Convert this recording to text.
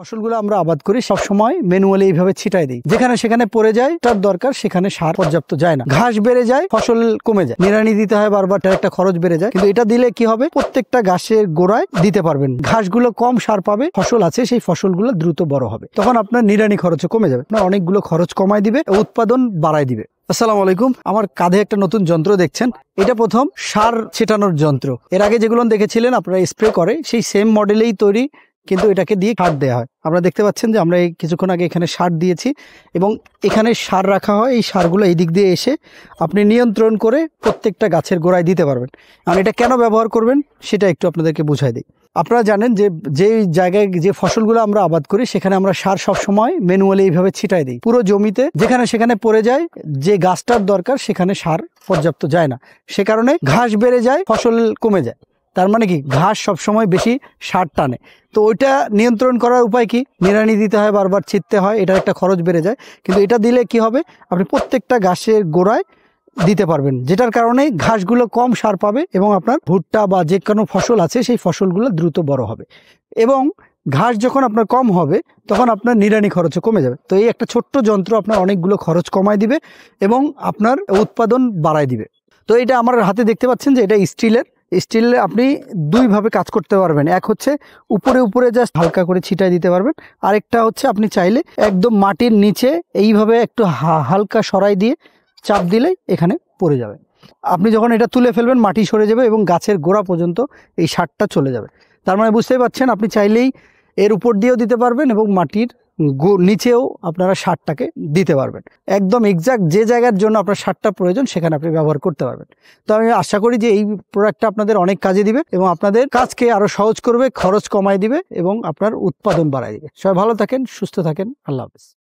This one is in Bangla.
ফসলগুলো আমরা আবাদ করি সব সময় ম্যানুয়ালি এইভাবে ছিটাই দিই যেখানে সেখানে পড়ে যায় তার দরকার সেখানে সার পর্যাপ্ত যায় না ঘাস বেড়ে যায় ফসল কমে যায় নিরানি দিতে হয় বারবার একটা খরচ বেড়ে যায় কিন্তু এটা দিলে কি হবে প্রত্যেকটা ঘাসের গোড়ায় দিতে পারবেন ঘাসগুলো কম সার পাবে ফসল আছে সেই ফসলগুলো দ্রুত বড় হবে তখন আপনার নিরানি খরচও কমে যাবে আপনার অনেকগুলো খরচ কমায় দিবে উৎপাদন বাড়ায় দিবে আসসালামু আলাইকুম আমার কাঁধে একটা নতুন যন্ত্র দেখছেন এটা প্রথম সার ছেটানোর যন্ত্র এর আগে যেগুলো দেখেছিলেন আপনারা স্প্রে করে সেই সেম মডেলেই তৈরি কিন্তু এটাকে দিয়ে সার দেওয়া হয় আপনারা দেখতে পাচ্ছেন যে আমরা কিছুক্ষণ আগে এখানে সার দিয়েছি এবং এখানে সার রাখা হয় এই সারগুলো এই দিক দিয়ে এসে আপনি নিয়ন্ত্রণ করে প্রত্যেকটা গাছের গোড়ায় দিতে পারবেন আর এটা কেন ব্যবহার করবেন সেটা একটু আপনাদেরকে বুঝাই দিই আপনারা জানেন যে যে জায়গায় যে ফসলগুলো আমরা আবাদ করি সেখানে আমরা সার সবসময় ম্যানুয়ালি এইভাবে ছিটাই দিই পুরো জমিতে যেখানে সেখানে পড়ে যায় যে গাছটার দরকার সেখানে সার পর্যাপ্ত যায় না সে কারণে ঘাস বেড়ে যায় ফসল কমে যায় তার মানে কি ঘাস সবসময় বেশি সার টানে তো ওইটা নিয়ন্ত্রণ করার উপায় কি নিড়ানি দিতে হয় বারবার ছিটতে হয় এটা একটা খরচ বেড়ে যায় কিন্তু এটা দিলে কি হবে আপনি প্রত্যেকটা ঘাসের গোড়ায় দিতে পারবেন যেটার কারণে ঘাসগুলো কম সার পাবে এবং আপনার ভুট্টা বা যে কোনো ফসল আছে সেই ফসলগুলো দ্রুত বড় হবে এবং ঘাস যখন আপনার কম হবে তখন আপনার নিরানি খরচও কমে যাবে তো এই একটা ছোট্ট যন্ত্র আপনার অনেকগুলো খরচ কমায় দিবে এবং আপনার উৎপাদন বাড়ায় দিবে তো এটা আমার হাতে দেখতে পাচ্ছেন যে এটা স্টিলের স্টিল আপনি দুইভাবে কাজ করতে পারবেন এক হচ্ছে উপরে উপরে জাস্ট হালকা করে ছিটাই দিতে পারবেন আরেকটা হচ্ছে আপনি চাইলে একদম মাটির নিচে এইভাবে একটু হালকা সরাই দিয়ে চাপ দিলেই এখানে পড়ে যাবে আপনি যখন এটা তুলে ফেলবেন মাটি সরে যাবে এবং গাছের গোড়া পর্যন্ত এই সারটা চলে যাবে তার মানে বুঝতেই পারছেন আপনি চাইলেই এর উপর দিয়েও দিতে পারবেন এবং মাটির নিচেও আপনারা সারটাকে দিতে পারবেন একদম এক্সাক্ট যে জায়গার জন্য আপনার সারটা প্রয়োজন সেখানে আপনি ব্যবহার করতে পারবেন তো আমি আশা করি যে এই প্রোডাক্টটা আপনাদের অনেক কাজে দিবে এবং আপনাদের কাজকে আরও সহজ করবে খরচ কমায় দিবে এবং আপনার উৎপাদন বাড়ায় দিবে সবাই ভালো থাকেন সুস্থ থাকেন আল্লাহ হাফিজ